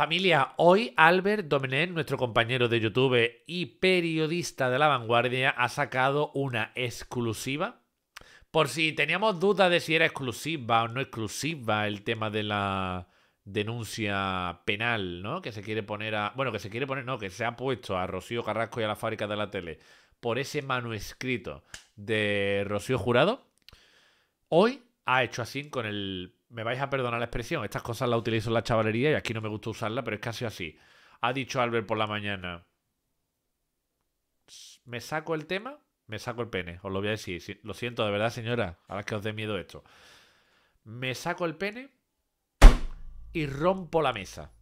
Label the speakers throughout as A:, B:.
A: Familia, hoy Albert Domenech, nuestro compañero de YouTube y periodista de la vanguardia, ha sacado una exclusiva. Por si teníamos dudas de si era exclusiva o no exclusiva el tema de la denuncia penal, ¿no? Que se quiere poner a... Bueno, que se quiere poner, no, que se ha puesto a Rocío Carrasco y a la fábrica de la tele por ese manuscrito de Rocío Jurado. Hoy ha hecho así con el me vais a perdonar la expresión, estas cosas las utilizo en la chavalería y aquí no me gusta usarla, pero es casi así. Ha dicho Albert por la mañana, me saco el tema, me saco el pene, os lo voy a decir, lo siento de verdad señora, ahora que os dé miedo esto. Me saco el pene y rompo la mesa.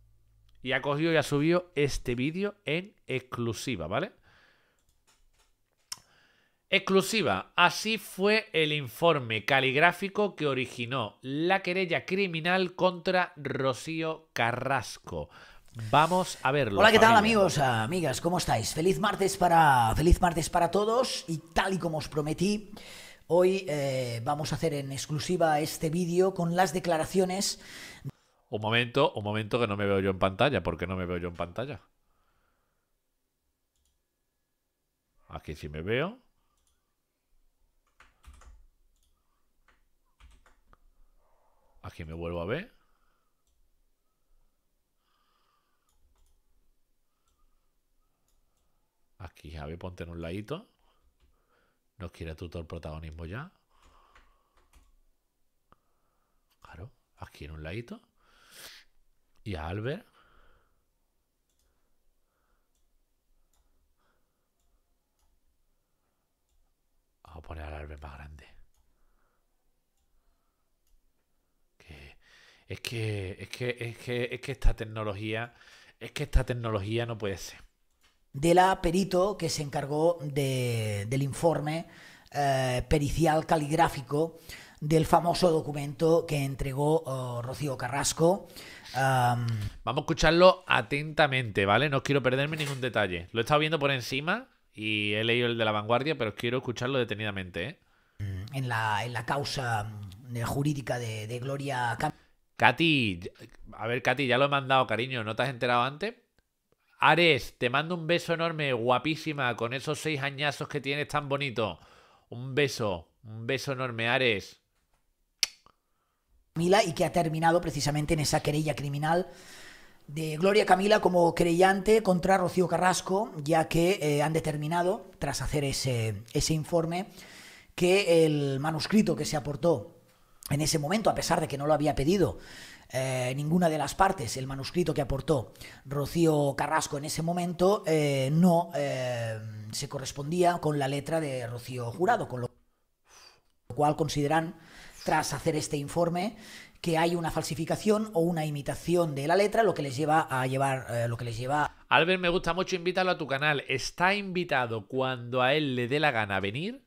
A: Y ha cogido y ha subido este vídeo en exclusiva, ¿vale? Exclusiva. Así fue el informe caligráfico que originó la querella criminal contra Rocío Carrasco. Vamos a verlo. Hola, ¿qué tal amigos,
B: amigas? ¿Cómo estáis? Feliz martes para, feliz martes para todos y tal y como os prometí, hoy eh, vamos a hacer en exclusiva este vídeo con las declaraciones.
A: Un momento, un momento que no me veo yo en pantalla, porque no me veo yo en pantalla. Aquí sí me veo. Aquí me vuelvo a ver. Aquí, Javi, ponte en un ladito. No quiere tú todo el protagonismo ya. Claro, aquí en un ladito. Y a Albert. Vamos a poner al Albert más grande. es que, es que, es que, esta tecnología, es que esta tecnología no puede ser.
B: De la perito que se encargó del informe eh, pericial caligráfico del famoso documento que entregó oh, Rocío Carrasco. Vamos
A: a escucharlo atentamente, ¿vale? No quiero perderme ningún detalle. Lo he estado viendo por encima y he leído el de la vanguardia, pero quiero escucharlo detenidamente. ¿eh?
B: En, la, causa mm, jurídica de, Gloria Campos.
A: Katy, a ver, Katy, ya lo he mandado, cariño, ¿no te has enterado antes? Ares, te mando un beso enorme, guapísima, con esos seis añazos que tienes tan bonito. Un beso, un beso enorme, Ares.
B: Camila y que ha terminado precisamente en esa querella criminal de Gloria Camila como querellante contra Rocío Carrasco, ya que eh, han determinado, tras hacer ese, ese informe, que el manuscrito que se aportó en ese momento, a pesar de que no lo había pedido eh, ninguna de las partes, el manuscrito que aportó Rocío Carrasco en ese momento eh, no eh, se correspondía con la letra de Rocío Jurado, con lo cual consideran, tras hacer este informe, que hay una falsificación o una imitación de la letra, lo que les lleva a llevar, lo que les lleva...
A: Albert, me gusta mucho, invitarlo a tu canal. Está invitado cuando a él le dé la gana venir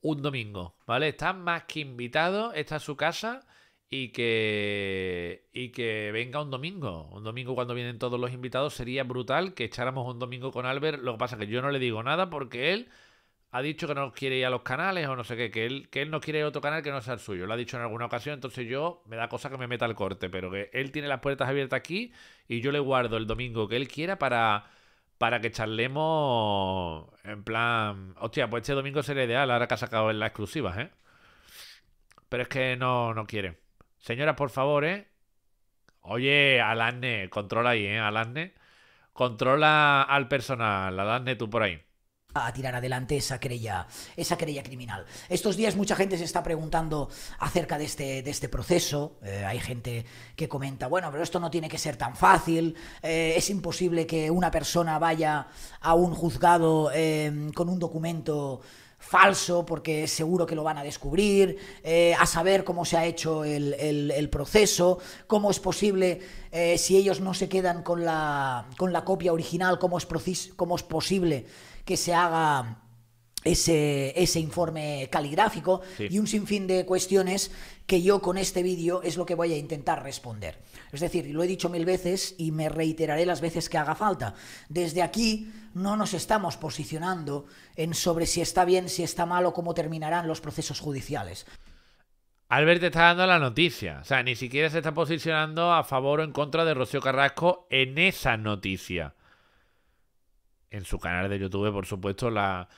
A: un domingo, ¿vale? Están más que invitados, está es su casa y que, y que venga un domingo. Un domingo cuando vienen todos los invitados sería brutal que echáramos un domingo con Albert. Lo que pasa es que yo no le digo nada porque él ha dicho que no quiere ir a los canales o no sé qué, que él, que él no quiere ir a otro canal que no sea el suyo. Lo ha dicho en alguna ocasión, entonces yo me da cosa que me meta al corte, pero que él tiene las puertas abiertas aquí y yo le guardo el domingo que él quiera para para que charlemos en plan, hostia, pues este domingo sería ideal ahora que ha sacado en las exclusivas, ¿eh? Pero es que no, no quiere. Señora, por favor, ¿eh? Oye, Alasne, controla ahí, ¿eh? Alasne. Controla al personal, Alasne, tú por ahí
B: a tirar adelante esa querella, esa criminal. Estos días mucha gente se está preguntando acerca de este, este proceso. Eh, hay gente que comenta, bueno, pero esto no tiene que ser tan fácil. Eh, es imposible que una persona vaya a un juzgado eh, con un documento falso porque seguro que lo van a descubrir, a saber cómo se ha hecho el, proceso, cómo es posible, si ellos no se quedan con la, con la copia original, cómo es, cómo es posible que se haga ese, informe caligráfico y un sinfín de cuestiones que yo con este vídeo es lo que voy a intentar responder. Es decir, lo he dicho mil veces y me reiteraré las veces que haga falta. Desde aquí no nos estamos posicionando en sobre si está bien, si está mal o cómo terminarán los procesos judiciales.
A: Albert te está dando la noticia, o sea, ni siquiera se está posicionando a favor o en contra de Rocío Carrasco en esa noticia en su canal de YouTube, por supuesto, la,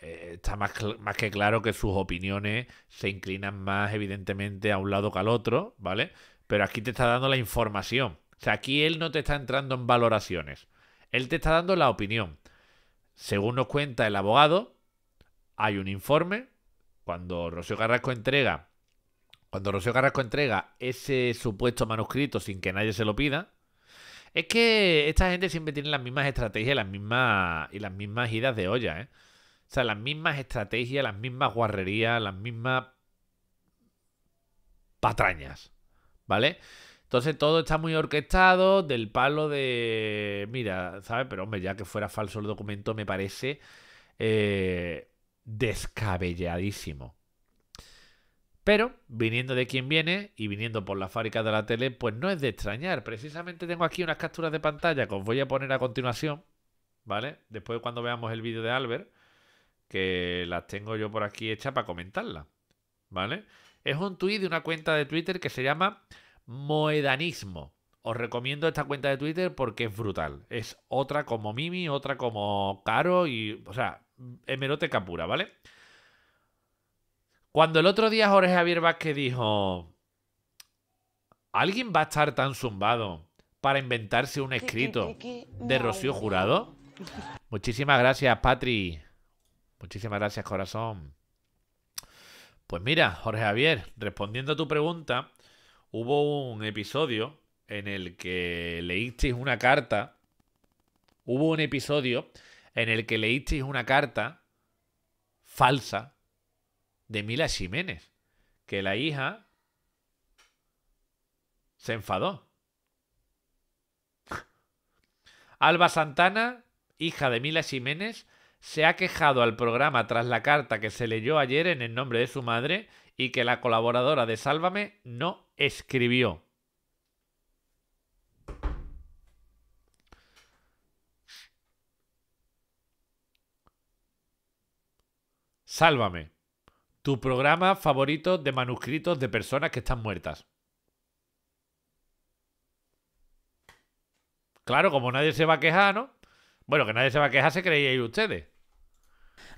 A: eh, está más, más, que claro que sus opiniones se inclinan más evidentemente a un lado que al otro, ¿vale? Pero aquí te está dando la información. O sea, aquí él no te está entrando en valoraciones. Él te está dando la opinión. Según nos cuenta el abogado, hay un informe. Cuando Rocío Carrasco entrega, cuando Rocío Carrasco entrega ese supuesto manuscrito sin que nadie se lo pida, es que esta gente siempre tiene las mismas estrategias las mismas, y las mismas idas de olla, ¿eh? O sea, las mismas estrategias, las mismas guarrerías, las mismas patrañas, ¿vale? Entonces todo está muy orquestado del palo de... Mira, ¿sabes? Pero hombre, ya que fuera falso el documento me parece eh, descabelladísimo. Pero, viniendo de quien viene y viniendo por la fábrica de la tele, pues no es de extrañar. Precisamente tengo aquí unas capturas de pantalla que os voy a poner a continuación, ¿vale? Después cuando veamos el vídeo de Albert, que las tengo yo por aquí hechas para comentarlas, ¿vale? Es un tuit de una cuenta de Twitter que se llama Moedanismo. Os recomiendo esta cuenta de Twitter porque es brutal. Es otra como Mimi, otra como Caro y, o sea, hemeroteca pura, ¿vale? vale cuando el otro día Jorge Javier Vázquez dijo, ¿alguien va a estar tan zumbado para inventarse un escrito de Rocío Jurado? Muchísimas gracias, Patri. Muchísimas gracias, corazón. Pues mira, Jorge Javier, respondiendo a tu pregunta, hubo un episodio en el que leísteis una carta. Hubo un episodio en el que leísteis una carta falsa de Mila Jiménez, que la hija se enfadó. Alba Santana, hija de Mila Jiménez, se ha quejado al programa tras la carta que se leyó ayer en el nombre de su madre y que la colaboradora de Sálvame no escribió. Sálvame. Tu programa favorito de manuscritos de personas que están muertas. Claro, como nadie se va a quejar, ¿no? Bueno, que nadie se va a quejar, se ir ustedes.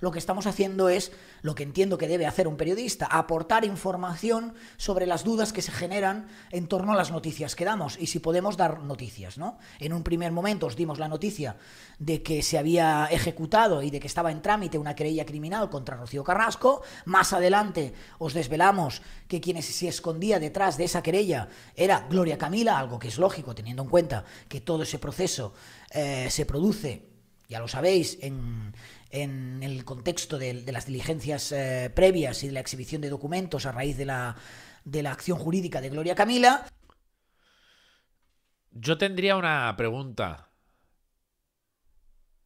B: Lo que estamos haciendo es lo que entiendo que debe hacer un periodista, aportar información sobre las dudas que se generan en torno a las noticias que damos y si podemos dar noticias, ¿no? En un primer momento os dimos la noticia de que se había ejecutado y de que estaba en trámite una querella criminal contra Rocío Carrasco, más adelante os desvelamos que quienes se escondía detrás de esa querella era Gloria Camila, algo que es lógico teniendo en cuenta que todo ese proceso eh, se produce ya lo sabéis, en, en el contexto de, las diligencias eh, previas y de la exhibición de documentos a raíz de la, de la acción jurídica de Gloria Camila.
A: Yo tendría una pregunta.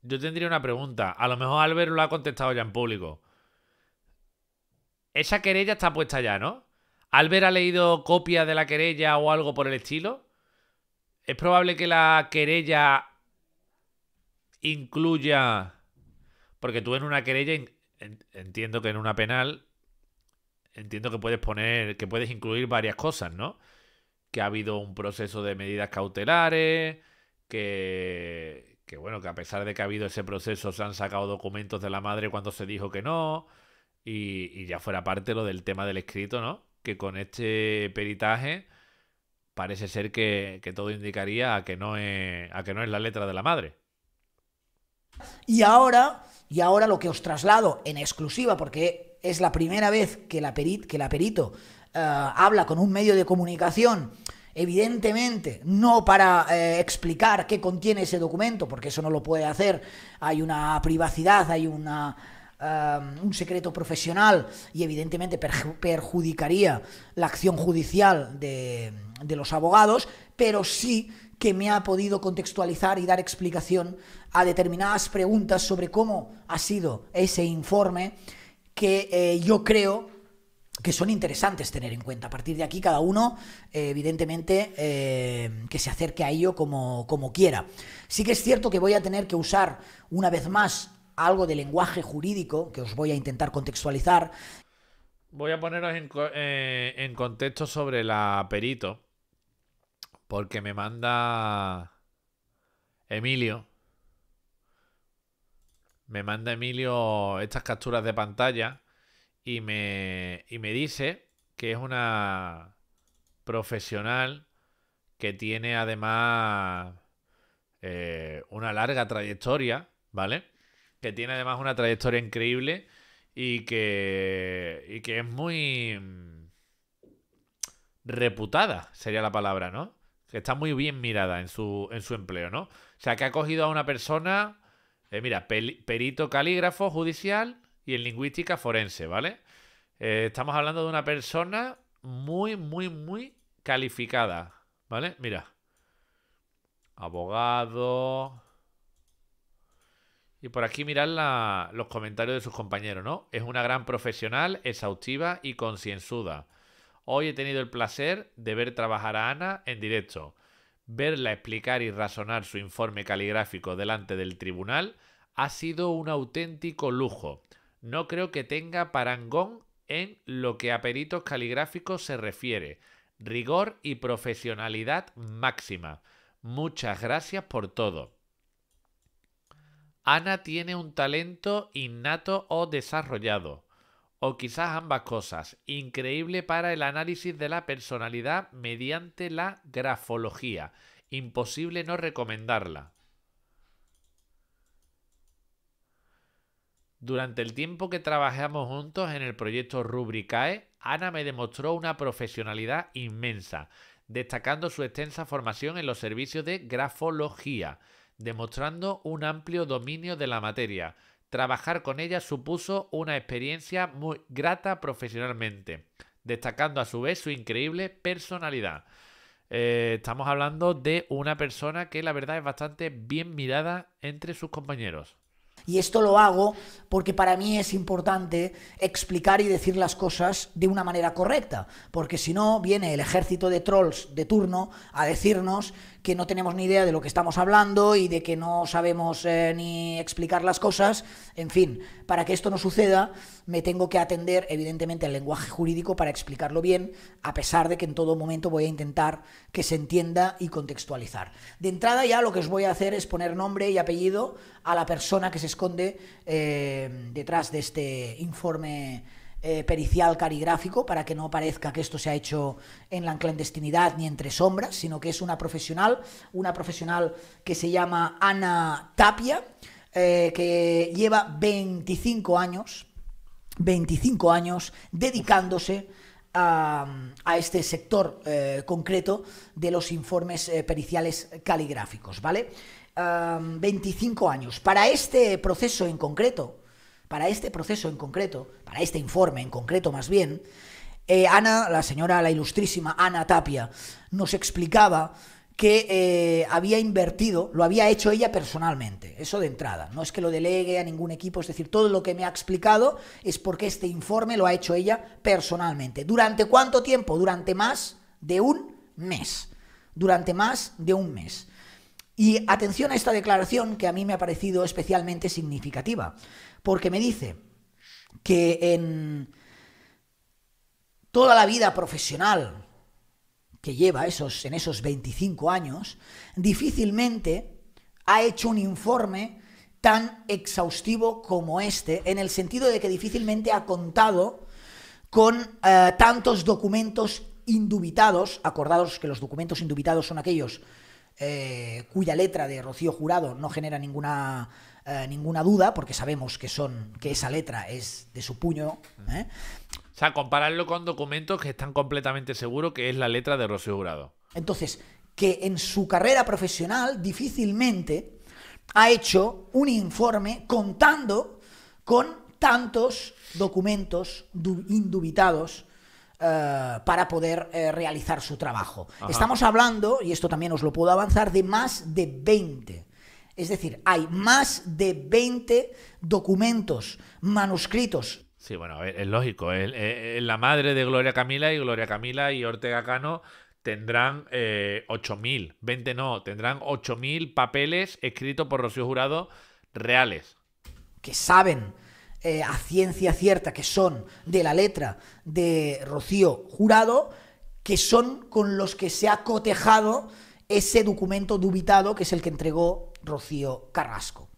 A: Yo tendría una pregunta. A lo mejor Albert lo ha contestado ya en público. Esa querella está puesta ya, ¿no? ¿Albert ha leído copia de la querella o algo por el estilo? ¿Es probable que la querella incluya porque tú en una querella, entiendo que en una penal, entiendo que puedes poner, que puedes incluir varias cosas, ¿no? Que ha habido un proceso de medidas cautelares, que, bueno, que a pesar de que ha habido ese proceso se han sacado documentos de la madre cuando se dijo que no, y, ya fuera parte lo del tema del escrito, ¿no? Que con este peritaje parece ser que, que, todo indicaría a que, no es, a que no es la letra de la madre.
B: Y ahora y ahora lo que os traslado en exclusiva, porque es la primera vez que la, perit, que perito eh, habla con un medio de comunicación, evidentemente no para eh, explicar qué contiene ese documento, porque eso no lo puede hacer, hay una privacidad, hay una... Eh, un secreto profesional y evidentemente perjudicaría la acción judicial de, de los abogados, pero sí que me ha podido contextualizar y dar explicación a determinadas preguntas sobre cómo ha sido ese informe que eh, yo creo que son interesantes tener en cuenta. A partir de aquí, cada uno, eh, evidentemente, eh, que se acerque a ello como, quiera. Sí que es cierto que voy a tener que usar, una vez más, algo de lenguaje jurídico, que os voy a intentar contextualizar.
A: Voy a poneros en, en contexto sobre la perito, porque me manda Emilio. Me manda Emilio estas capturas de pantalla y me, me dice que es una profesional que tiene además eh, una larga trayectoria, ¿vale? Que tiene además una trayectoria increíble y que, y que es muy mm, reputada, sería la palabra, ¿no? que está muy bien mirada en su, empleo, ¿no? O sea, que ha cogido a una persona, eh, mira, perito calígrafo judicial y en lingüística forense, ¿vale? Eh, estamos hablando de una persona muy, muy, muy calificada, ¿vale? Mira, abogado. Y por aquí mirad los comentarios de sus compañeros, ¿no? Es una gran profesional, exhaustiva y concienzuda. Hoy he tenido el placer de ver trabajar a Ana en directo. Verla explicar y razonar su informe caligráfico delante del tribunal ha sido un auténtico lujo. No creo que tenga parangón en lo que a peritos caligráficos se refiere. Rigor y profesionalidad máxima. Muchas gracias por todo. Ana tiene un talento innato o desarrollado o quizás ambas cosas. Increíble para el análisis de la personalidad mediante la grafología. Imposible no recomendarla. Durante el tiempo que trabajamos juntos en el proyecto Rubricae, Ana me demostró una profesionalidad inmensa, destacando su extensa formación en los servicios de grafología, demostrando un amplio dominio de la materia, Trabajar con ella supuso una experiencia muy grata profesionalmente, destacando a su vez su increíble personalidad. Eh, estamos hablando de una persona que la verdad es bastante bien mirada entre sus compañeros.
B: Y esto lo hago porque para mí es importante explicar y decir las cosas de una manera correcta, porque si no viene el ejército de trolls de turno a decirnos que no tenemos ni idea de lo que estamos hablando y de que no sabemos eh, ni explicar las cosas. En fin, para que esto no suceda, me tengo que atender evidentemente al lenguaje jurídico para explicarlo bien, a pesar de que en todo momento voy a intentar que se entienda y contextualizar. De entrada ya lo que os voy a hacer es poner nombre y apellido a la persona que se esconde eh, detrás de este informe. Eh, pericial carigráfico para que no parezca que esto se ha hecho en la clandestinidad ni entre sombras, sino que es una profesional, una profesional que se llama Ana Tapia, eh, que lleva 25 años 25 años dedicándose a, este sector eh, concreto de los informes eh, periciales caligráficos, ¿vale? 25 años. Para este proceso en concreto, para este proceso en concreto, para este informe en concreto más bien, eh, Ana, la señora, la ilustrísima Ana Tapia, nos explicaba que eh, había invertido, lo había hecho ella personalmente, eso de entrada. No es que lo delegue a ningún equipo, es decir, todo lo que me ha explicado es porque este informe lo ha hecho ella personalmente. ¿Durante cuánto tiempo? Durante más de un mes. Durante más de un mes. Y atención a esta declaración que a mí me ha parecido especialmente significativa, porque me dice que en toda la vida profesional que lleva esos, en esos 25 años, difícilmente ha hecho un informe tan exhaustivo como este, en el sentido de que difícilmente ha contado con eh, tantos documentos indubitados, acordados que los documentos indubitados son aquellos eh, cuya letra de Rocío Jurado no genera ninguna, eh, ninguna duda, porque sabemos que, son, que esa letra es de su puño,
A: o sea, compararlo con documentos que están completamente seguros que es la letra de Rocío Jurado.
B: Entonces, que en su carrera profesional difícilmente ha hecho un informe contando con tantos documentos indubitados eh, para poder eh, realizar su trabajo. Estamos hablando, y esto también os lo puedo avanzar, de más de 20. Es decir, hay más de 20 documentos manuscritos
A: Sí, bueno, es lógico. es la madre de Gloria Camila y Gloria Camila y Ortega Cano tendrán 8.000, eh, 20 no, tendrán 8.000 papeles escritos por Rocío Jurado reales.
B: Que saben eh, a ciencia cierta que son de la letra de Rocío Jurado, que son con los que se ha cotejado ese documento dubitado que es el que entregó Rocío Carrasco.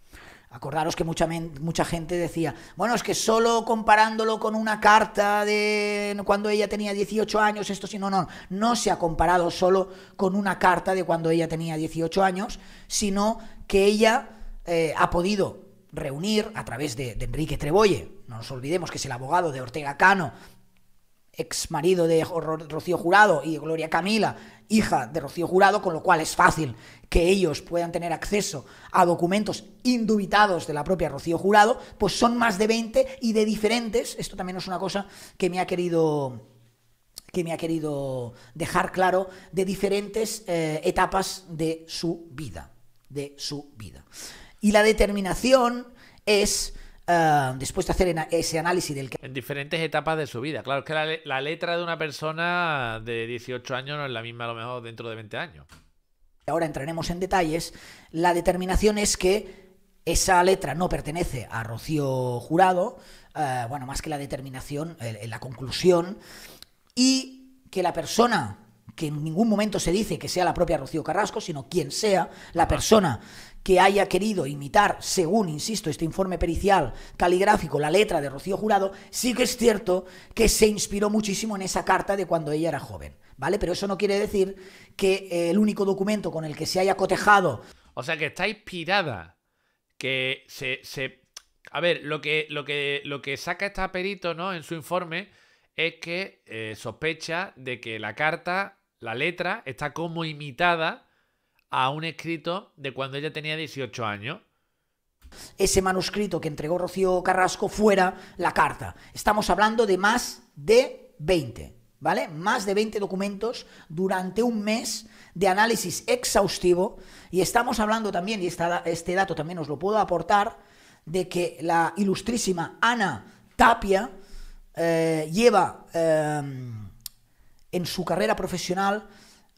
B: Acordaros que mucha, mucha gente decía, bueno, es que solo comparándolo con una carta de cuando ella tenía 18 años, esto sí, no, no, no se ha comparado solo con una carta de cuando ella tenía 18 años, sino que ella eh, ha podido reunir a través de, Enrique Trebolle, no nos olvidemos que es el abogado de Ortega Cano, ex marido de Rocío Jurado y Gloria Camila, hija de Rocío Jurado, con lo cual es fácil que ellos puedan tener acceso a documentos indubitados de la propia Rocío Jurado, pues son más de 20 y de diferentes. Esto también es una cosa que me ha querido que me ha querido dejar claro de diferentes eh, etapas de su vida, de su vida. Y la determinación es eh, después de hacer ese análisis del que... En diferentes etapas de su
A: vida. Claro, es que la letra de una persona de 18 años no es la misma a lo mejor dentro de 20 años
B: ahora entraremos en detalles, la determinación es que esa letra no pertenece a Rocío Jurado, eh, bueno, más que la determinación, la conclusión, y que la persona que en ningún momento se dice que sea la propia Rocío Carrasco, sino quien sea la persona que haya querido imitar, según, insisto, este informe pericial caligráfico, la letra de Rocío Jurado, sí que es cierto que se inspiró muchísimo en esa carta de cuando ella era joven. ¿vale? Pero eso no quiere decir que eh, el único documento con el que se haya cotejado.
A: O sea, que está inspirada. Que se. A ver, lo que, lo, que, lo que saca esta perito, ¿no? En su informe es que eh, sospecha de que la carta, la letra, está como imitada a un escrito de cuando ella tenía 18 años
B: ese manuscrito que entregó Rocío Carrasco fuera la carta. Estamos hablando de más de 20. ¿vale? Más de 20 documentos durante un mes de análisis exhaustivo y estamos hablando también, y este dato también os lo puedo aportar, de que la ilustrísima Ana Tapia eh, lleva em, en su carrera profesional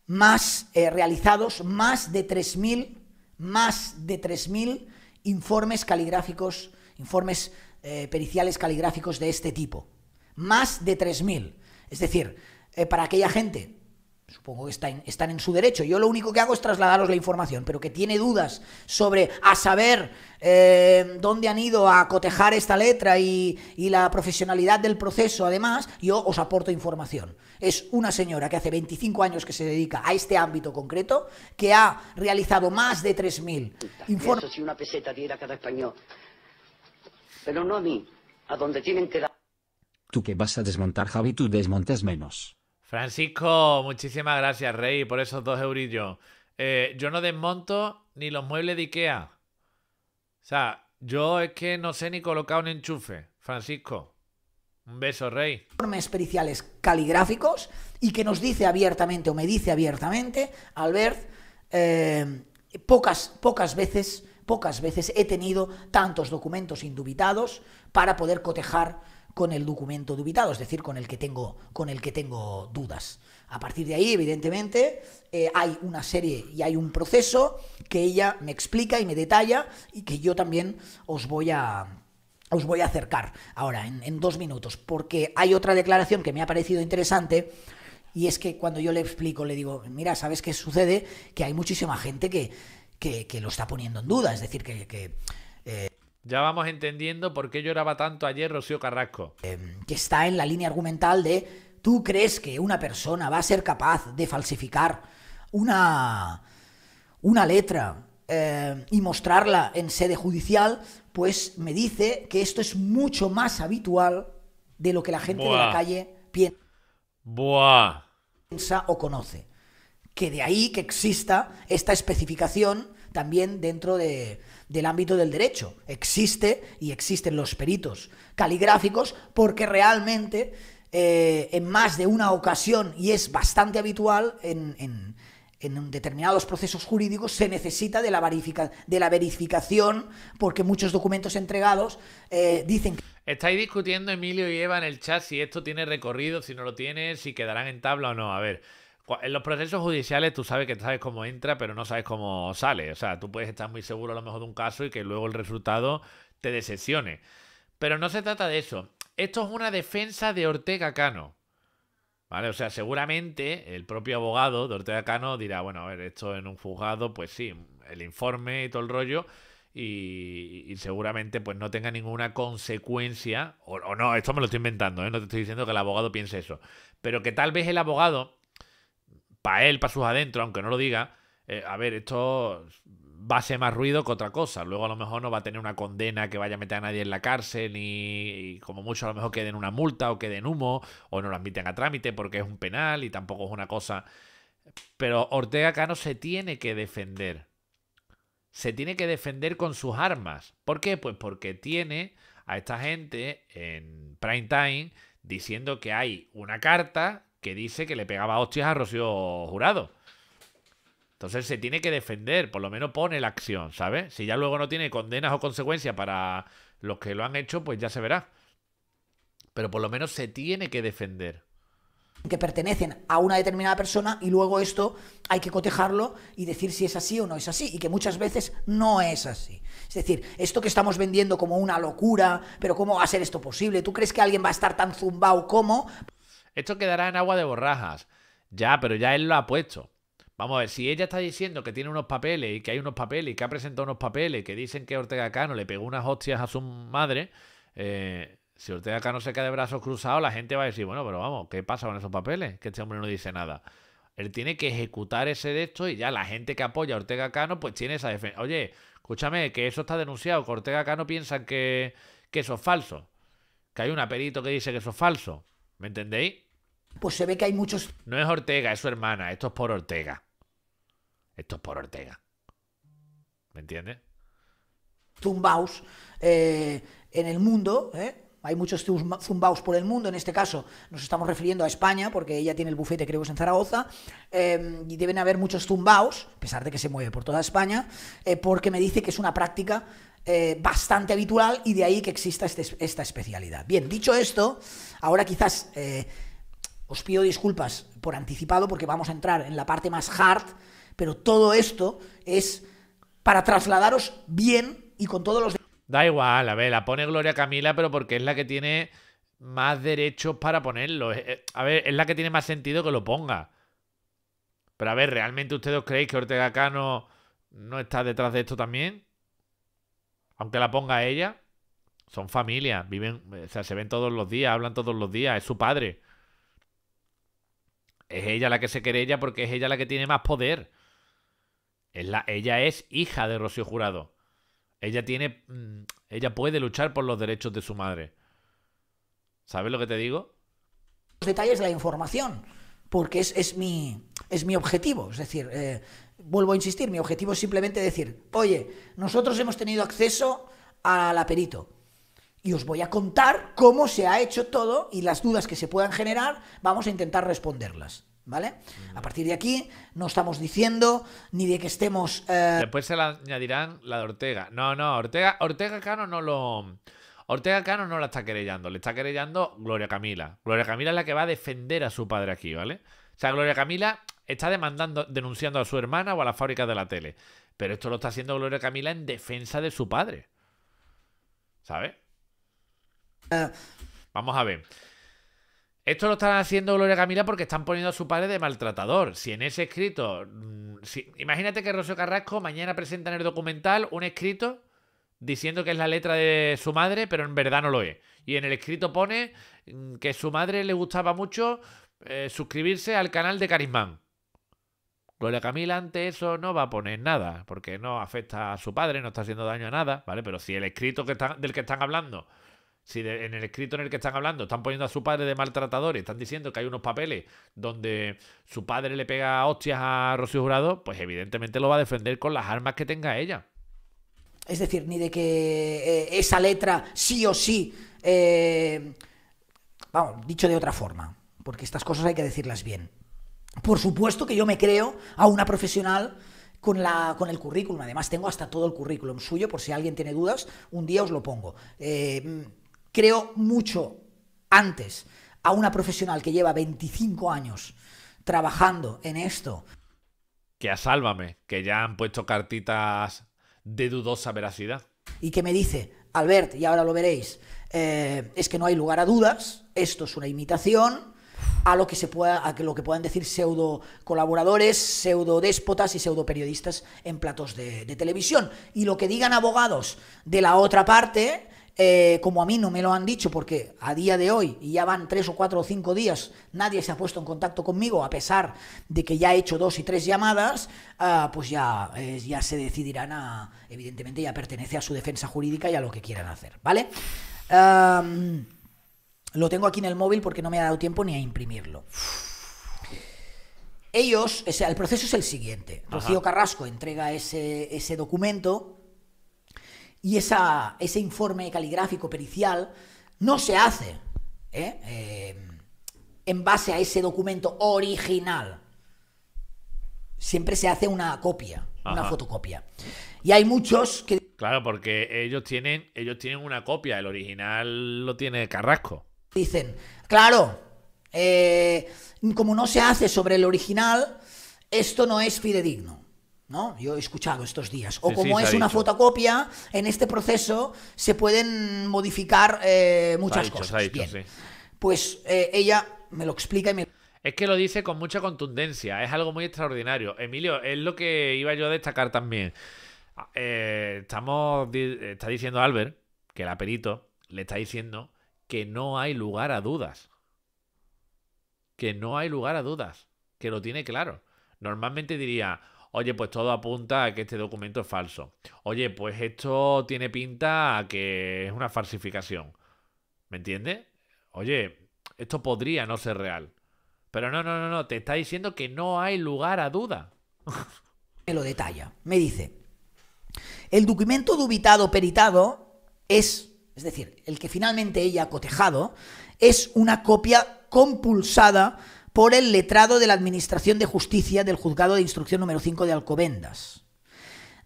B: más eh, realizados más de 3.000, más de 3.000 informes caligráficos, informes eh, periciales caligráficos de este tipo. Más de 3.000. Es decir, eh, para aquella gente, supongo que están en su derecho, yo lo único que hago es trasladaros la información, pero que tiene dudas sobre a saber eh, dónde han ido a cotejar esta letra y, la profesionalidad del proceso, además, yo os aporto información. Es una señora que hace 25 años que se dedica a este ámbito concreto, que ha realizado más de 3.000 informes. si una peseta diera cada español. Pero no a mí, a donde tienen que Tú que vas a desmontar, Javi, tú desmontes menos.
A: Francisco, muchísimas gracias, Rey, por esos dos eurillos. Eh, yo no desmonto ni los muebles de Ikea. O sea, yo es que no sé ni colocar un enchufe. Francisco, un beso, Rey.
B: Informes periciales caligráficos y que nos dice abiertamente o me dice abiertamente, Albert, eh, pocas, pocas veces, pocas veces he tenido tantos documentos indubitados para poder cotejar con el documento dubitado, es decir, con el que tengo, con el que tengo dudas. A partir de ahí, evidentemente, eh, hay una serie y hay un proceso que ella me explica y me detalla y que yo también os voy a, os voy a acercar ahora, en, dos minutos, porque hay otra declaración que me ha parecido interesante. Y es que cuando yo le explico, le digo, mira, ¿sabes qué sucede? Que hay muchísima gente que, que, lo está poniendo en duda. Es decir, que,
A: eh, ya vamos entendiendo por qué lloraba tanto ayer Rocío Carrasco. Em,
B: que está en la línea argumental de, ¿tú crees que una persona va a ser capaz de falsificar una, una letra eh, y mostrarla en sede judicial? Pues me dice que esto es mucho más habitual de lo que la gente de la calle piensa o conoce. Que de ahí que exista esta especificación también dentro de, del ámbito del derecho. Existe y existen los peritos caligráficos porque realmente eh, en más de una ocasión, y es bastante habitual en, en, en determinados procesos jurídicos, se necesita de la, de la verificación porque muchos documentos entregados eh, dicen que...
A: Estáis discutiendo, Emilio y Eva, en el chat si esto tiene recorrido, si no lo tiene, si quedarán en tabla o no. A ver. En los procesos judiciales tú sabes que sabes cómo entra, pero no sabes cómo sale. O sea, tú puedes estar muy seguro a lo mejor de un caso y que luego el resultado te decepcione. Pero no se trata de eso. Esto es una defensa de Ortega Cano. ¿Vale? O sea, seguramente el propio abogado de Ortega Cano dirá, bueno, a ver, esto en un juzgado, pues sí, el informe y todo el rollo, y, seguramente pues no tenga ninguna consecuencia, o, no, esto me lo estoy inventando, ¿eh? no te estoy diciendo que el abogado piense eso, pero que tal vez el abogado para él, para sus adentro, aunque no lo diga, eh, a ver, esto va a ser más ruido que otra cosa. Luego a lo mejor no va a tener una condena que vaya a meter a nadie en la cárcel, ni y como mucho a lo mejor queden una multa o queden humo, o no lo admiten a trámite porque es un penal y tampoco es una cosa... Pero Ortega Cano se tiene que defender. Se tiene que defender con sus armas. ¿Por qué? Pues porque tiene a esta gente en prime time diciendo que hay una carta que dice que le pegaba hostias a Rocío Jurado. Entonces se tiene que defender, por lo menos pone la acción, ¿sabes? Si ya luego no tiene condenas o consecuencias para los que lo han hecho, pues ya se verá. Pero por lo menos se tiene que defender.
B: Que pertenecen a una determinada persona y luego esto hay que cotejarlo y decir si es así o no es así. Y que muchas veces no es así. Es decir, esto que estamos vendiendo como una locura, pero ¿cómo va a ser esto posible? ¿Tú crees que alguien va a estar tan zumbao como?
A: Esto quedará en agua de borrajas. Ya, pero ya él lo ha puesto. Vamos a ver, si ella está diciendo que tiene unos papeles y que hay unos papeles y que ha presentado unos papeles que dicen que Ortega Cano le pegó unas hostias a su madre, eh, si Ortega Cano se queda de brazos cruzados, la gente va a decir, bueno, pero vamos, ¿qué pasa con esos papeles? Que este hombre no dice nada. Él tiene que ejecutar ese de esto y ya la gente que apoya a Ortega Cano, pues tiene esa defensa. Oye, escúchame, que eso está denunciado, que Ortega Cano piensa que, eso es falso. Que hay un apelito que dice que eso es falso. ¿Me entendéis?
B: pues se ve que hay muchos.
A: No es Ortega, es su hermana. Esto es por Ortega. Esto es por Ortega. ¿Me entiendes?
B: Zumbaos eh, en el mundo, eh. Hay muchos zumbaos por el mundo, en este caso nos estamos refiriendo a España, porque ella tiene el bufete, creo que es en Zaragoza, eh, y deben haber muchos zumbaos, a pesar de que se mueve por toda España, porque me dice que es una práctica bastante habitual y de ahí que exista este esta especialidad. Bien, dicho esto, ahora quizás os pido disculpas por anticipado porque vamos a entrar en la parte más hard, pero todo esto es para trasladaros bien y con todos los...
A: Da igual, a ver, la pone Gloria Camila, pero porque es la que tiene más derechos para ponerlo. Eh, eh, a ver, es la que tiene más sentido que lo ponga. Pero a ver, ¿realmente ustedes creéis que Ortega Cano no está detrás de esto también? Aunque la ponga ella. Son familia, viven, eh, o sea, se ven todos los días, hablan todos los días, es su padre es ella la que se quiere ella porque es ella la que tiene más poder. la, ella es hija de Rocío Jurado. Ella tiene. Mm, ella puede luchar por los derechos de su madre. ¿Sabes lo que te digo?
B: Los detalles de la información, porque es, mi, es mi objetivo. Es decir, eh, vuelvo a insistir, mi objetivo es simplemente decir, oye, nosotros hemos tenido acceso al aperito y os voy a contar cómo se ha hecho todo y las dudas que se puedan generar, vamos a intentar responderlas. ¿Vale? A partir de aquí no estamos diciendo ni de que estemos. Eh,
A: Después se la añadirán la de Ortega. No, no, Ortega, Ortega Cano no lo. Ortega Cano no la está querellando, le está querellando Gloria Camila. Gloria Camila es la que va a defender a su padre aquí, ¿vale? O sea, Gloria Camila está demandando, denunciando a su hermana o a la fábrica de la tele. Pero esto lo está haciendo Gloria Camila en defensa de su padre. ¿Sabes? Vamos a ver. Esto lo están haciendo Gloria Camila porque están poniendo a su padre de maltratador. Si en ese escrito. Mm, imagínate que Rocío Carrasco mañana presenta en el documental un escrito diciendo que es la letra de su madre, pero en verdad no lo es. Y en el escrito pone mm, que su madre le gustaba mucho eh, suscribirse al canal de Carismán. Gloria Camila ante eso no va a poner nada, porque no afecta a su padre, no está haciendo daño a nada, ¿vale? Pero si el escrito del que están hablando si en el escrito en el que están hablando están poniendo a su padre de maltratador y están diciendo que hay unos papeles donde su padre le pega hostias a Rocío Jurado, pues evidentemente lo va a defender con las armas que tenga ella.
B: Es decir, ni de que eh, esa letra sí o sí, eh, vamos, dicho de otra forma, porque estas cosas hay que decirlas bien. Por supuesto que yo me creo a una profesional con, la, con el currículum. Además, tengo hasta todo el currículum suyo, por si alguien tiene dudas, un día os lo pongo. Eh, creo mucho antes a una profesional que lleva 25 años trabajando en esto.
A: Que a Sálvame, que ya han puesto cartitas de dudosa veracidad.
B: Y que me dice, Albert, y ahora lo veréis, eh, es que no hay lugar a dudas, esto es una imitación a lo que se pueda, a lo que puedan decir pseudo colaboradores, pseudo déspotas y pseudo periodistas en platos de televisión. Y lo que digan abogados de la otra parte eh, como a mí no me lo han dicho, porque a día de hoy, y ya van tres o cuatro o cinco días, nadie se ha puesto en contacto conmigo, a pesar de que ya he hecho dos y tres llamadas, ah, pues ya, eh, ya se decidirán a, evidentemente ya pertenece a su defensa jurídica y a lo que quieran hacer, ¿vale? lo tengo aquí en el móvil porque no me ha dado tiempo ni a imprimirlo. Ellos, el proceso es el siguiente. Rocío Carrasco entrega ese, ese documento y esa, ese informe caligráfico pericial no se hace ¿eh? Eh, en base a ese documento original. Siempre se hace una copia,
A: una fotocopia.
B: Y hay muchos que...
A: Claro, porque ellos tienen, ellos tienen una copia, el original lo tiene Carrasco.
B: Dicen, claro, eh, como no se hace sobre el original, esto no es fidedigno. ¿no? Yo he escuchado estos días. O como es una fotocopia, en este proceso se pueden modificar muchas cosas. Pues ella me lo explica y me...
A: Es que lo dice con mucha contundencia, es algo muy extraordinario. Emilio, es lo que iba yo a destacar también. Ah, eh, estamos, está diciendo Albert, que el aperito le está diciendo que no hay lugar a dudas. Que no hay lugar a dudas, que lo tiene claro. Normalmente diría, Oye, pues todo apunta a que este documento es falso. Oye, pues esto tiene pinta a que es una falsificación. ¿Me entiendes? Oye, esto podría no ser real. Pero no, no, no, no, te está diciendo que no hay lugar a duda.
B: Me lo detalla. Me dice, el documento dubitado peritado es, es decir, el que finalmente ella ha cotejado, es una copia compulsada por el letrado de la Administración de Justicia del Juzgado de Instrucción número 5 de Alcobendas,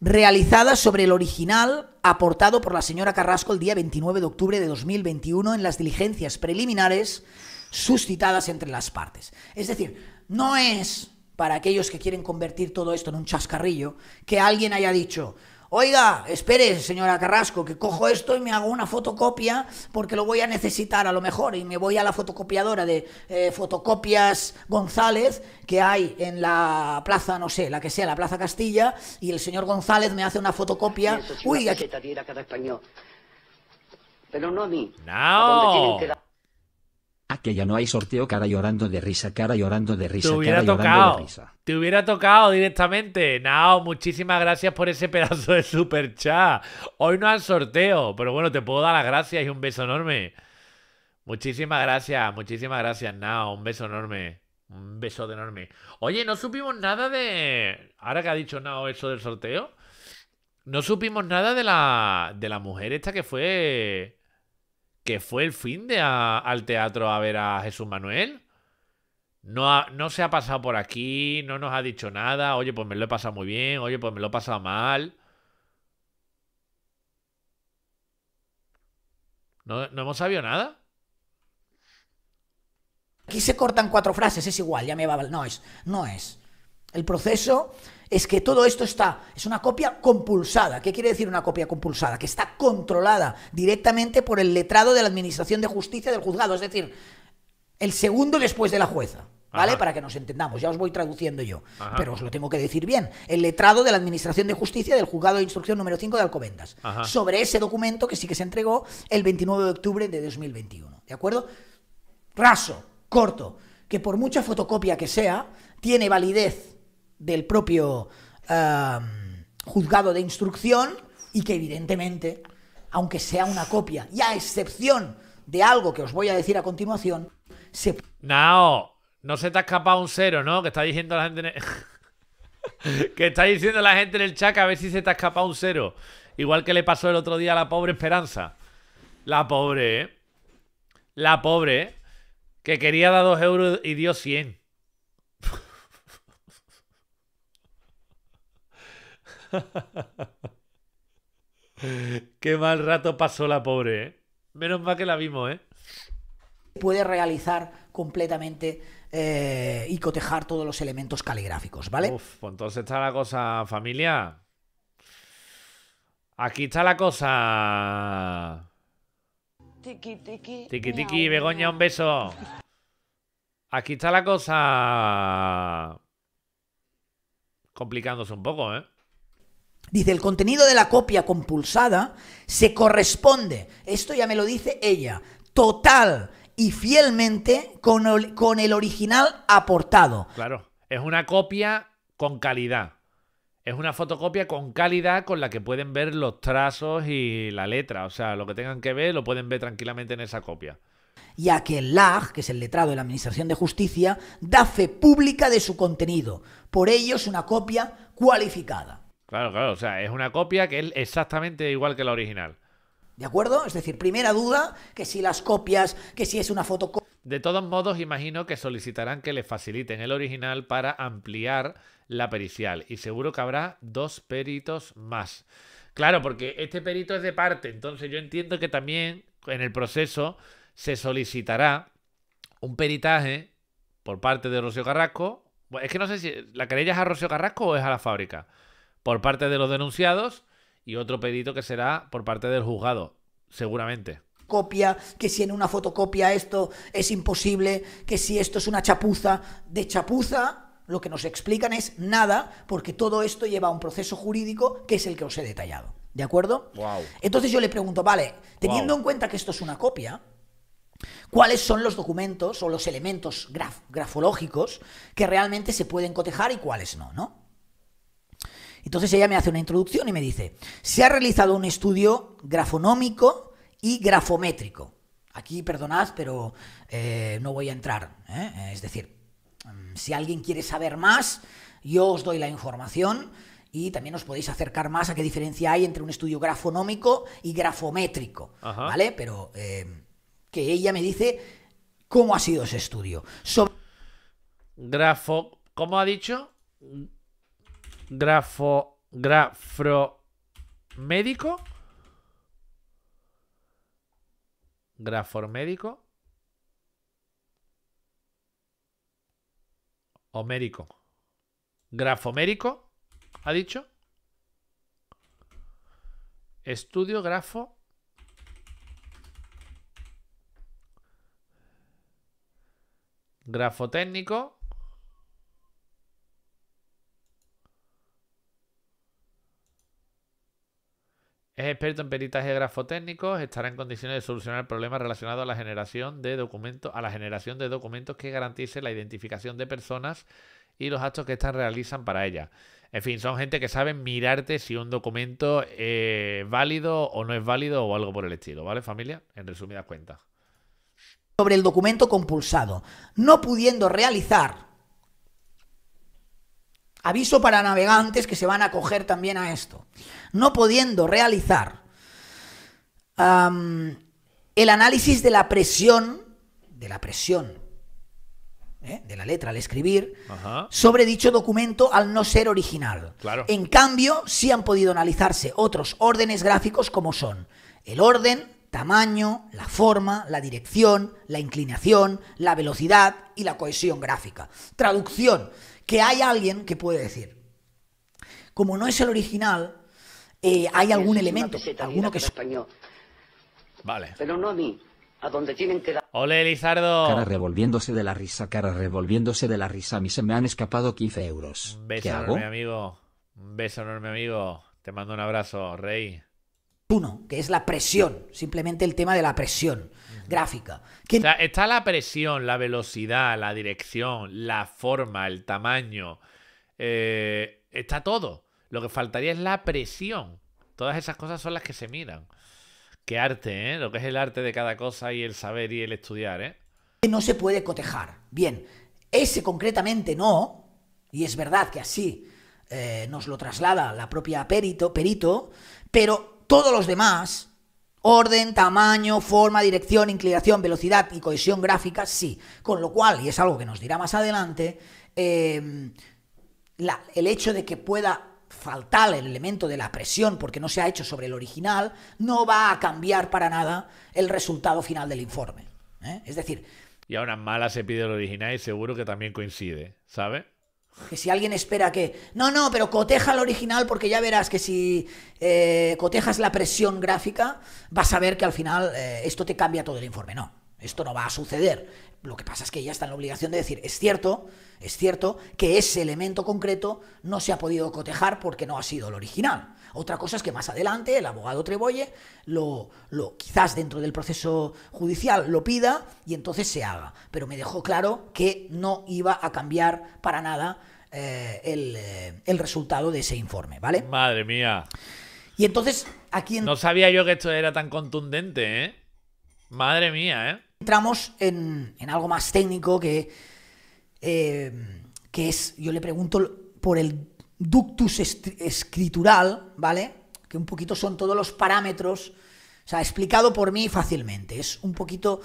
B: realizada sobre el original aportado por la señora Carrasco el día 29 de octubre de 2021 en las diligencias preliminares suscitadas entre las partes. Es decir, no es para aquellos que quieren convertir todo esto en un chascarrillo que alguien haya dicho, oiga, espere, señora Carrasco, que cojo esto y me hago una fotocopia porque lo voy a necesitar a lo mejor y me voy a la fotocopiadora de eh, fotocopias González que hay en la plaza, no sé, la que sea, la plaza Castilla, y el señor González me hace una fotocopia. Uy, español. Pero no a mí. No. Ah, que ya no hay sorteo, cara llorando de risa, cara llorando de risa, cara llorando de
A: risa hubiera tocado directamente. Nao, muchísimas gracias por ese pedazo de super chat. Hoy no hay sorteo, pero bueno, te puedo dar las gracias y un beso enorme. Muchísimas gracias, muchísimas gracias, Nao. Un beso enorme. Un beso de enorme. Oye, no supimos nada de. Ahora que ha dicho Nao eso del sorteo. No supimos nada de la. de la mujer esta que fue. que fue el fin de al teatro a ver a Jesús Manuel. No, se ha pasado por aquí, no nos ha dicho nada. Oye, pues me lo he pasado muy bien. Oye, pues me lo he pasado mal. ¿No, no hemos sabido nada?
B: Aquí se cortan cuatro frases, es igual, ya me va. No es, no es. El proceso es que todo esto está, es una copia compulsada. ¿Qué quiere decir una copia compulsada? Que está controlada directamente por el letrado de la Administración de Justicia del juzgado. Es decir, el segundo después de la jueza. ¿Vale? Para que nos entendamos, ya os voy traduciendo yo, pero os lo tengo que decir bien. El letrado de la Administración de Justicia del Juzgado de Instrucción número 5 de Alcobendas, sobre ese documento que sí que se entregó el 29 de octubre de 2021. ¿De acuerdo? Raso, corto, que por mucha fotocopia que sea, tiene validez del propio juzgado de instrucción y que evidentemente, aunque sea una copia, y a excepción de algo que os voy a decir a continuación,
A: no, no se te ha escapado un cero, ¿no? Que está diciendo la gente... que está diciendo la gente en el chat que a ver si se te ha escapado un cero. Igual que le pasó el otro día a la pobre Esperanza. La pobre, ¿eh? La pobre, ¿eh? Que quería dar dos euros y dio 100. Qué mal rato pasó la pobre, ¿eh? Menos mal que la vimos, ¿eh?
B: puede realizar completamente eh, y cotejar todos los elementos caligráficos, ¿vale?
A: Uf, pues entonces está la cosa, familia. Aquí está la cosa. Tiki tiki. Tiki tiki, Begoña, un beso. Aquí está la cosa. Complicándose un poco, ¿eh?
B: Dice, el contenido de la copia compulsada se corresponde, esto ya me lo dice ella, total y fielmente con el, original aportado.
A: Claro, es una copia con calidad. Es una fotocopia con calidad con la que pueden ver los trazos y la letra. O sea, lo que tengan que ver lo pueden ver tranquilamente en esa copia
B: ya que el LAG, que es el letrado de la Administración de Justicia, da fe pública de su contenido. Por ello es una copia cualificada.
A: Claro, claro, o sea, es una copia que es exactamente igual que la original.
B: ¿De acuerdo? Es decir, primera duda, que si las copias, que si es una fotocopia. De todos modos, imagino que solicitarán que
A: les faciliten el original para ampliar la pericial. Y seguro que habrá dos peritos más. Claro, porque este perito es de parte. Entonces yo entiendo que también en el proceso se solicitará un peritaje por parte de Rocío Carrasco. Es que no sé si la querella es a Rocío Carrasco o es a la fábrica. Por parte de los denunciados y otro pedito que será por parte del juzgado, seguramente
B: copia, que si en una fotocopia esto es imposible, que si esto es una chapuza. De chapuza lo que nos explican es nada, porque todo esto lleva a un proceso jurídico que es el que os he detallado. ¿De acuerdo? Entonces yo le pregunto, vale, teniendo en cuenta que esto es una copia, ¿cuáles son los documentos o los elementos grafológicos que realmente se pueden cotejar y cuáles no, no? Entonces ella me hace una introducción y me dice, se ha realizado un estudio grafonómico y grafométrico. Aquí, perdonad, pero eh, no voy a entrar. ¿eh? Es decir, mm, si alguien quiere saber más, yo os doy la información y también os podéis acercar más a qué diferencia hay entre un estudio grafonómico y grafométrico. ¿Vale? Pero eh, que ella me dice cómo ha sido ese estudio. Sobre...
A: Grafo, ¿cómo ha dicho? grafo, grafro médico. Grafor médico. Homérico. Grafomérico, ha dicho. Estudio grafo. Grafo técnico. Es experto en peritaje grafotécnicos, estará en condiciones de solucionar problemas relacionados a la generación de documentos, a la generación de documentos que garantice la identificación de personas y los actos que éstas realizan para ellas. En fin, son gente que saben mirarte si un documento es eh, válido o no es válido o algo por el estilo, ¿vale, familia? En resumidas cuentas.
B: Sobre el documento compulsado, no pudiendo realizar Aviso para navegantes que se van a coger también a esto. No pudiendo realizar el análisis de la presión, de la presión, ¿eh? de la letra al escribir, sobre dicho documento al no ser original. Claro. En cambio, sí han podido analizarse otros órdenes gráficos como son el orden, tamaño, la forma, la dirección, la inclinación, la velocidad y la cohesión gráfica. Traducción que hay alguien que puede decir. Como no es el original, eh, hay algún elemento, alguno que... Español. Vale. Pero no a mí, a donde tienen que dar. Lizardo! Cara revolviéndose de la risa, cara revolviéndose de la risa. A mí se me han escapado 15 euros. Un beso enorme,
A: amigo. Un beso enorme, amigo. Te mando un abrazo, Rey.
B: Uno, que es la presión. Simplemente el tema de la presión gráfica.
A: está la presión, la velocidad, la dirección, la forma, el tamaño. Eh, está todo. Lo que faltaría es la presión. Todas esas cosas son las que se miran. Qué arte, ¿eh? Lo que es el arte de cada cosa y el saber y el estudiar, ¿eh?
B: Que no se puede cotejar. Bien, ese concretamente no, y es verdad que así eh, nos lo traslada la propia Perito, Perito, pero todos los demás Orden, tamaño, forma, dirección, inclinación, velocidad y cohesión gráfica, sí. Con lo cual, y es algo que nos dirá más adelante, em, el hecho de que pueda faltar el elemento de la presión porque no se ha hecho sobre el original, no va a cambiar para nada el resultado final del informe. ¿eh? Es decir...
A: Y a una mala se pide el original y seguro que también coincide, ¿sabes?
B: Que si alguien espera que. No, no, pero coteja el original porque ya verás que si eh, cotejas la presión gráfica, vas a ver que al final eh, esto te cambia todo el informe. No. Esto no va a suceder. Lo que pasa es que ella está en la obligación de decir, es cierto, es cierto que ese elemento concreto no se ha podido cotejar porque no ha sido el original. Otra cosa es que más adelante el abogado Trebolle lo, lo quizás dentro del proceso judicial lo pida y entonces se haga. Pero me dejó claro que no iba a cambiar para nada eh, el, eh, el resultado de ese informe, ¿vale?
A: Madre mía. Y entonces, aquí en... No sabía yo que esto era tan contundente, ¿eh? Madre mía, ¿eh?
B: entramos en, algo más técnico que, eh, que es, yo le pregunto por el ductus escritural, ¿vale? Que un poquito son todos los parámetros, o sea, explicado por mí fácilmente, es un poquito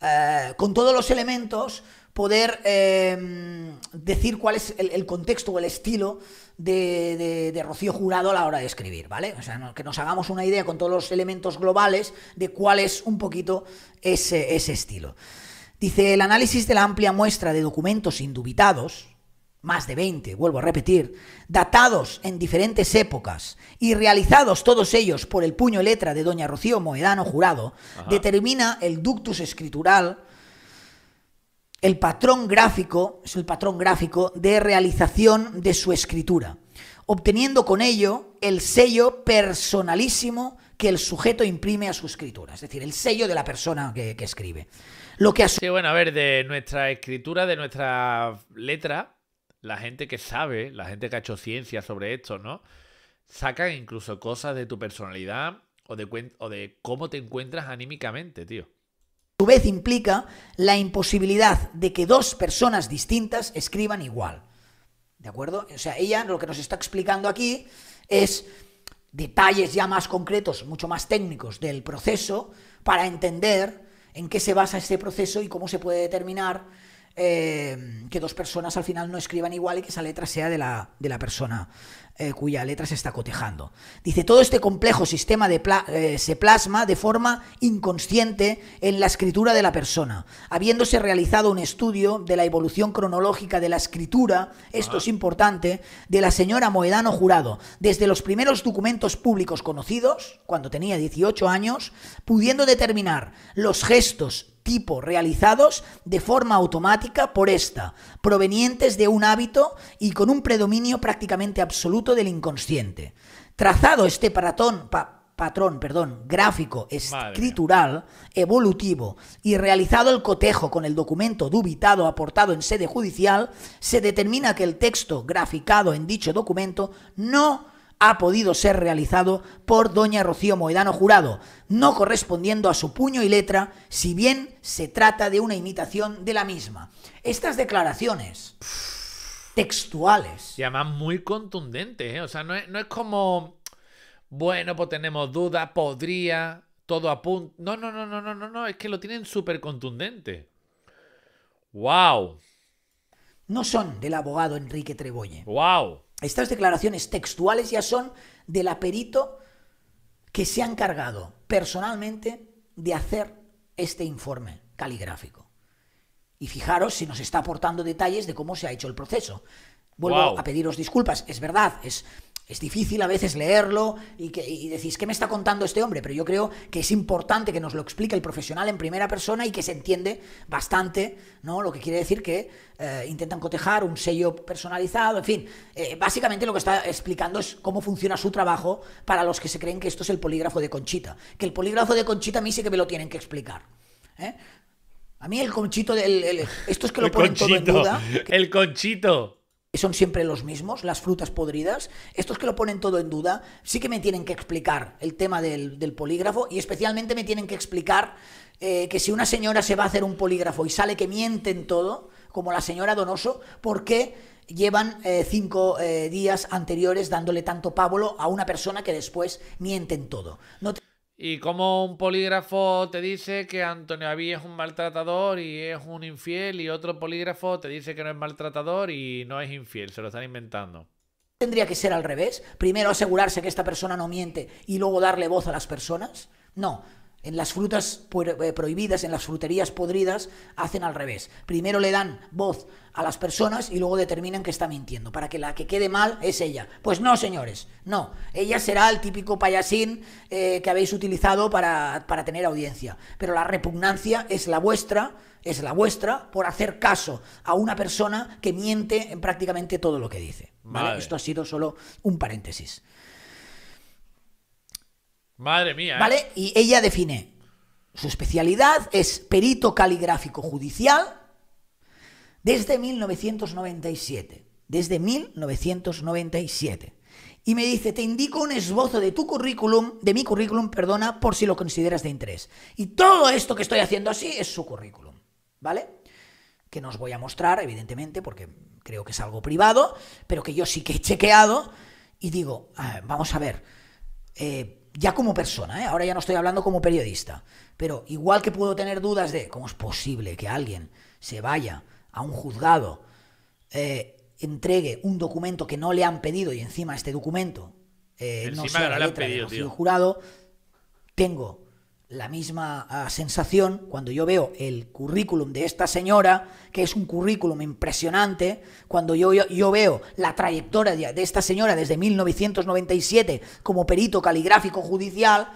B: eh, con todos los elementos poder em, decir cuál es el, contexto o el estilo de, Rocío Jurado a la hora de escribir, ¿vale? O sea, que nos hagamos una idea con todos los elementos globales de cuál es un poquito ese, estilo. Dice, el análisis de la amplia muestra de documentos indubitados, más de 20, vuelvo a repetir, datados en diferentes épocas y realizados todos ellos por el puño y letra de doña Rocío Moedano Jurado, determina el ductus escritural el patrón gráfico, es el patrón gráfico de realización de su escritura, obteniendo con ello el sello personalísimo que el sujeto imprime a su escritura, es decir, el sello de la persona que, escribe.
A: Lo que sí, bueno, a ver, de nuestra escritura, de nuestra letra, la gente que sabe, la gente que ha hecho ciencia sobre esto, ¿no? Sacan incluso cosas de tu personalidad o de, o de cómo te encuentras anímicamente,
B: tío su vez implica la imposibilidad de que dos personas distintas escriban igual. ¿De acuerdo? O sea, ella lo que nos está explicando aquí es detalles ya más concretos, mucho más técnicos del proceso, para entender en qué se basa este proceso y cómo se puede determinar eh, que dos personas al final no escriban igual y que esa letra sea de la, de la persona eh, cuya letra se está cotejando. Dice, todo este complejo sistema eh, se plasma de forma inconsciente en la escritura de la persona. Habiéndose realizado un estudio de la evolución cronológica de la escritura, esto es importante, de la señora Moedano Jurado, desde los primeros documentos públicos conocidos, cuando tenía 18 años, pudiendo determinar los gestos tipo realizados de forma automática por esta, provenientes de un hábito y con un predominio prácticamente absoluto del inconsciente. Trazado este patrón, perdón, gráfico, escritural, evolutivo y realizado el cotejo con el documento dubitado aportado en sede judicial, se determina que el texto graficado en dicho documento no ha podido ser realizado por doña Rocío Moedano Jurado, no correspondiendo a su puño y letra, si bien se trata de una imitación de la misma. Estas declaraciones textuales.
A: llaman muy contundentes, ¿eh? o sea, no es, como, bueno, pues tenemos duda, podría, todo punto, No, no, no, no, no, no, no, es que lo tienen súper contundente. ¡Wow!
B: No son del abogado Enrique Trebolle. ¡Wow! Estas declaraciones textuales ya son del aperito que se ha encargado personalmente de hacer este informe caligráfico. Y fijaros si nos está aportando detalles de cómo se ha hecho el proceso. Vuelvo a pediros disculpas, es verdad, es es difícil a veces leerlo y, que, decís, ¿qué me está contando este hombre? Pero yo creo que es importante que nos lo explique el profesional en primera persona y que se entiende bastante, ¿no? Lo que quiere decir que eh, intentan cotejar un sello personalizado, en fin. Eh, básicamente lo que está explicando es cómo funciona su trabajo para los que se creen que esto es el polígrafo de Conchita. Que el polígrafo de Conchita a mí sí que me lo tienen que explicar. ¿eh? A mí el conchito de Esto es que lo ponen todo en duda. El conchito son siempre los mismos, las frutas podridas. Estos que lo ponen todo en duda, sí que me tienen que explicar el tema del, polígrafo y especialmente me tienen que explicar eh, que si una señora se va a hacer un polígrafo y sale que mienten todo, como la señora Donoso, ¿por qué llevan eh, cinco eh, días anteriores dándole tanto pábulo a una persona que después mienten todo?
A: Y como un polígrafo te dice que Antonio Abí es un maltratador y es un infiel, y otro polígrafo te dice que no es maltratador y no es infiel, se lo están inventando.
B: ¿Tendría que ser al revés? Primero asegurarse que esta persona no miente y luego darle voz a las personas. No, en las frutas eh, prohibidas, en las fruterías podridas, hacen al revés. Primero le dan voz a las personas y luego determinan que está mintiendo, para que la que quede mal es ella. Pues no, señores, no. Ella será el típico payasín eh, que habéis utilizado para, tener audiencia. Pero la repugnancia es la vuestra, es la vuestra por hacer caso a una persona que miente en prácticamente todo lo que dice. Esto ha sido solo un paréntesis.
A: Madre mía. ¿eh? ¿Vale? Y
B: ella define, su especialidad es perito caligráfico judicial desde 1997. Desde 1997. Y me dice, te indico un esbozo de tu currículum, de mi currículum, perdona, por si lo consideras de interés. Y todo esto que estoy haciendo así es su currículum, ¿vale? Que nos voy a mostrar, evidentemente, porque creo que es algo privado, pero que yo sí que he chequeado y digo, vamos a ver, eh, ya como persona, ¿eh? ahora ya no estoy hablando como periodista, pero igual que puedo tener dudas de cómo es posible que alguien se vaya a un juzgado, eh, entregue un documento que no le han pedido y encima este documento eh, no sea le letra pedido, jurado, tengo la misma ah, sensación cuando yo veo el currículum de esta señora, que es un currículum impresionante, cuando yo, yo, veo la trayectoria de esta señora desde 1997 como perito caligráfico judicial,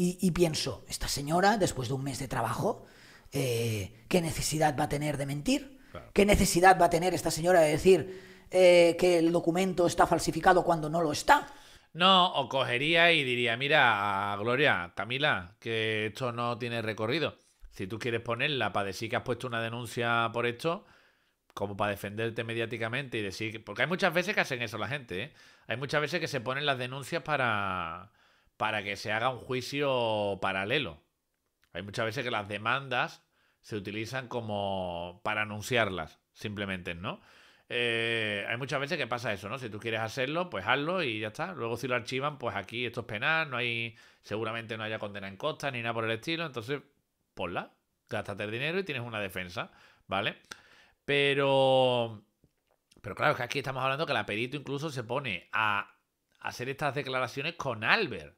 B: y, pienso, esta señora, después de un mes de trabajo, eh, ¿qué necesidad va a tener de mentir? ¿Qué necesidad va a tener esta señora de decir eh, que el documento está falsificado cuando no lo está?
A: No, o cogería y diría, mira, Gloria, Camila, que esto no tiene recorrido. Si tú quieres ponerla para decir que has puesto una denuncia por esto, como para defenderte mediáticamente y decir... Porque hay muchas veces que hacen eso la gente, ¿eh? Hay muchas veces que se ponen las denuncias para, para que se haga un juicio paralelo. Hay muchas veces que las demandas se utilizan como para anunciarlas, simplemente, ¿no? Eh, hay muchas veces que pasa eso, ¿no? Si tú quieres hacerlo, pues hazlo y ya está. Luego si lo archivan, pues aquí esto es penal, no hay, seguramente no haya condena en costa ni nada por el estilo. Entonces, ponla, gástate el dinero y tienes una defensa, ¿vale? Pero, pero claro, es que aquí estamos hablando que el perito incluso se pone a hacer estas declaraciones con Albert.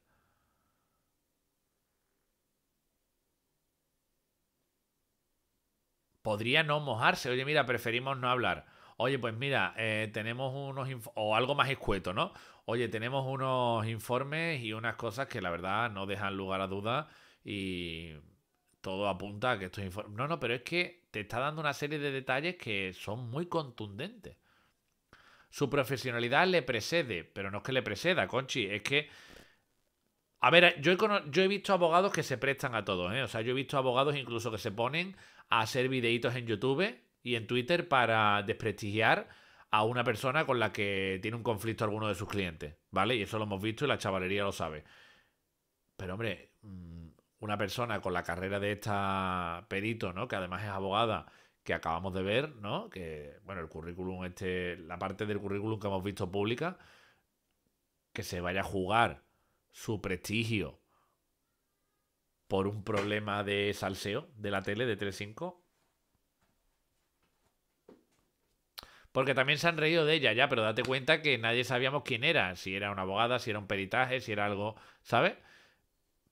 A: Podría no mojarse. Oye, mira, preferimos no hablar. Oye, pues mira, eh, tenemos unos. O algo más escueto, ¿no? Oye, tenemos unos informes y unas cosas que la verdad no dejan lugar a dudas y todo apunta a que estos informes. No, no, pero es que te está dando una serie de detalles que son muy contundentes. Su profesionalidad le precede, pero no es que le preceda, Conchi, es que. A ver, eh, yo he, yo he visto abogados que se prestan a todo, ¿eh? O sea, yo he visto abogados incluso que se ponen a hacer videitos en YouTube y en Twitter para desprestigiar a una persona con la que tiene un conflicto alguno de sus clientes, ¿vale? Y eso lo hemos visto y la chavalería lo sabe. Pero hombre, mm, una persona con la carrera de esta perito, ¿no? Que además es abogada, que acabamos de ver, ¿no? Que, bueno, el currículum, este, la parte del currículum que hemos visto pública, que se vaya a jugar su prestigio por un problema de salseo de la tele de 3.5, Porque también se han reído de ella, ya, pero date cuenta que nadie sabíamos quién era, si era una abogada, si era un peritaje, si era algo, ¿sabes?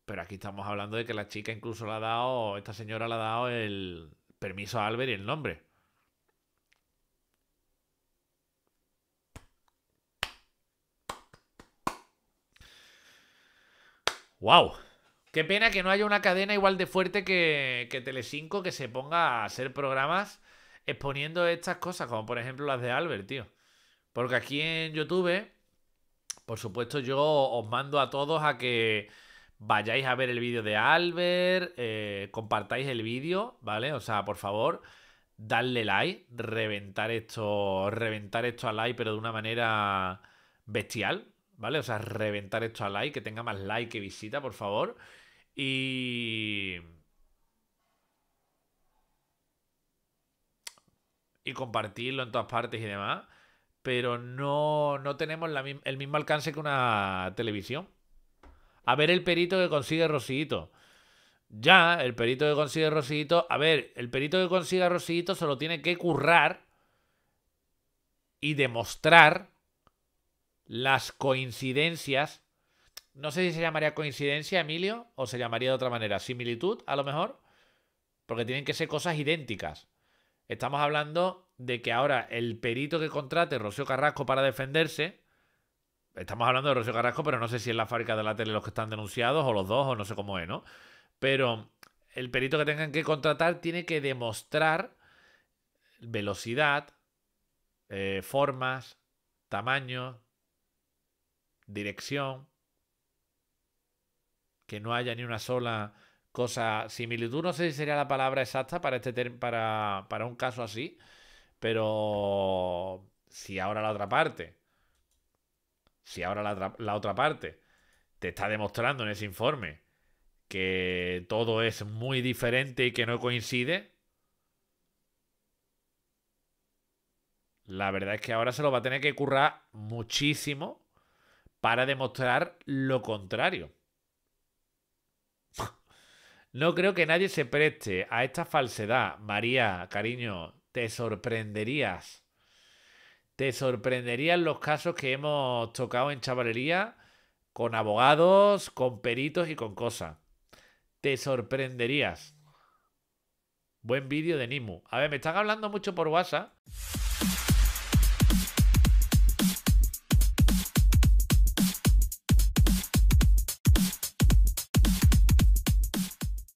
A: Pero aquí estamos hablando de que la chica incluso le ha dado, esta señora le ha dado el permiso a Albert y el nombre. ¡Wow! Qué pena que no haya una cadena igual de fuerte que, que Telecinco que se ponga a hacer programas exponiendo estas cosas, como por ejemplo las de Albert, tío. Porque aquí en YouTube, por supuesto, yo os mando a todos a que vayáis a ver el vídeo de Albert, eh, compartáis el vídeo, ¿vale? O sea, por favor, darle like, reventar esto, reventar esto al like, pero de una manera bestial, ¿vale? O sea, reventar esto al like, que tenga más like que visita, por favor. Y y compartirlo en todas partes y demás, pero no, tenemos el mismo alcance que una televisión. A ver el perito que consigue Rosito. Ya, el perito que consigue Rosito. A ver, el perito que consiga Rosito solo tiene que currar y demostrar las coincidencias. No sé si se llamaría coincidencia, Emilio, o se llamaría de otra manera, similitud, a lo mejor, porque tienen que ser cosas idénticas. Estamos hablando de que ahora el perito que contrate Rocío Carrasco para defenderse, estamos hablando de Rocío Carrasco, pero no sé si es la fábrica de la tele los que están denunciados o los dos o no sé cómo es, ¿no? Pero el perito que tengan que contratar tiene que demostrar velocidad, eh, formas, tamaño, dirección, que no haya ni una sola cosa, similitud no sé si sería la palabra exacta para, este para, para un caso así, pero si ahora la otra parte, si ahora la otra parte te está demostrando en ese informe que todo es muy diferente y que no coincide, la verdad es que ahora se lo va a tener que currar muchísimo para demostrar lo contrario. No creo que nadie se preste a esta falsedad. María, cariño, te sorprenderías. Te sorprenderían los casos que hemos tocado en chavalería con abogados, con peritos y con cosas. Te sorprenderías. Buen vídeo de Nimu. A ver, me están hablando mucho por WhatsApp.